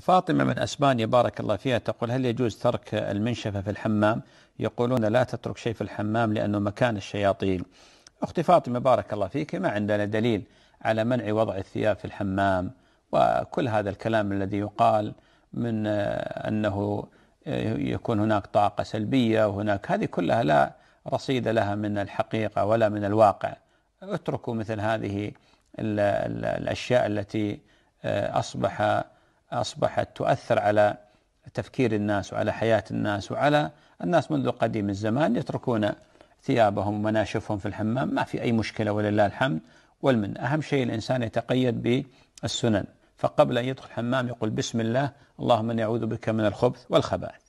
فاطمة من أسبانيا بارك الله فيها تقول هل يجوز ترك المنشفة في الحمام يقولون لا تترك شيء في الحمام لأنه مكان الشياطين أختي فاطمة بارك الله فيك ما عندنا دليل على منع وضع الثياب في الحمام وكل هذا الكلام الذي يقال من آه، أنه آه، يكون هناك طاقة سلبية وهناك هذه كلها لا رصيد لها من الحقيقة ولا من الواقع اتركوا مثل هذه الأشياء التي آه، أصبح أصبحت تؤثر على تفكير الناس وعلى حياة الناس وعلى الناس منذ قديم الزمان يتركون ثيابهم ومناشفهم في الحمام ما في أي مشكلة ولله الحمد والمن أهم شيء الإنسان يتقيد بالسنن فقبل أن يدخل الحمام يقول بسم الله اللهم اني اعوذ بك من الخبث والخبائث